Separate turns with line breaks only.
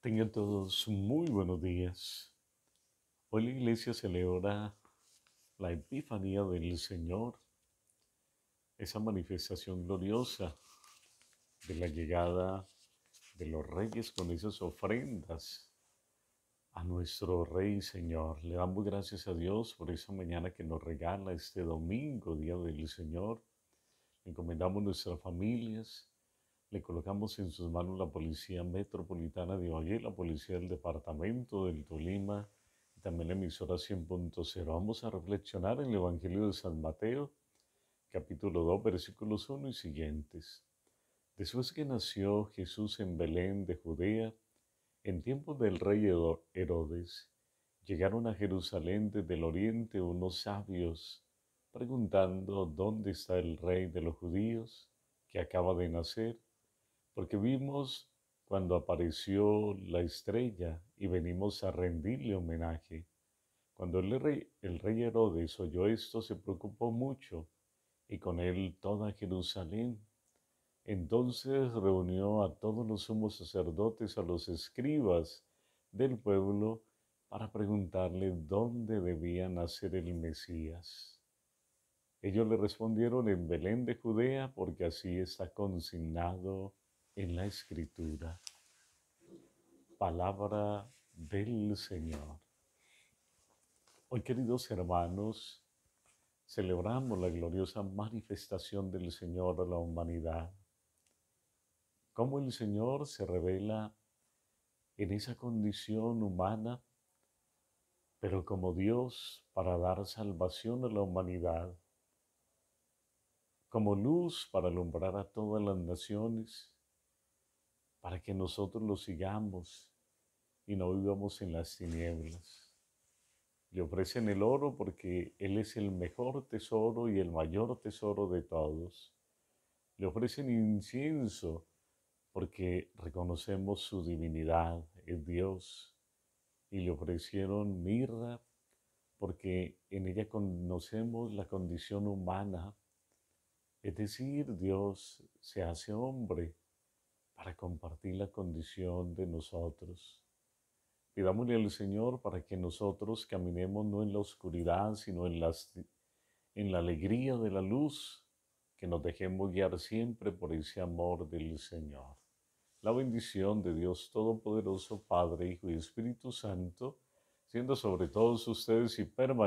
Tengan todos muy buenos días. Hoy la iglesia celebra la Epifanía del Señor, esa manifestación gloriosa de la llegada de los reyes con esas ofrendas a nuestro Rey Señor. Le damos gracias a Dios por esa mañana que nos regala este domingo, Día del Señor. Encomendamos nuestras familias, le colocamos en sus manos la Policía Metropolitana de Ibagué, la Policía del Departamento del Tolima y también la emisora 100.0. Vamos a reflexionar en el Evangelio de San Mateo, capítulo 2, versículos 1 y siguientes. Después que nació Jesús en Belén de Judea, en tiempos del rey Herodes, llegaron a Jerusalén desde el oriente unos sabios, preguntando dónde está el rey de los judíos que acaba de nacer porque vimos cuando apareció la estrella y venimos a rendirle homenaje. Cuando el rey, Herodes oyó esto, se preocupó mucho y con él toda Jerusalén. Entonces reunió a todos los sumos sacerdotes, a los escribas del pueblo, para preguntarle dónde debía nacer el Mesías. Ellos le respondieron en Belén de Judea, porque así está consignado en la escritura. Palabra del Señor. Hoy, queridos hermanos, celebramos la gloriosa manifestación del Señor a la humanidad. Cómo el Señor se revela en esa condición humana, pero como Dios para dar salvación a la humanidad, como luz para alumbrar a todas las naciones, para que nosotros lo sigamos y no vivamos en las tinieblas. Le ofrecen el oro porque Él es el mejor tesoro y el mayor tesoro de todos. Le ofrecen incienso porque reconocemos su divinidad, es Dios. Y le ofrecieron mirra porque en ella conocemos la condición humana. Es decir, Dios se hace hombre para compartir la condición de nosotros. Pidámosle al Señor para que nosotros caminemos no en la oscuridad, sino en, las, en la alegría de la luz, que nos dejemos guiar siempre por ese amor del Señor. La bendición de Dios Todopoderoso, Padre, Hijo y Espíritu Santo, siendo sobre todos ustedes y permaneciendo.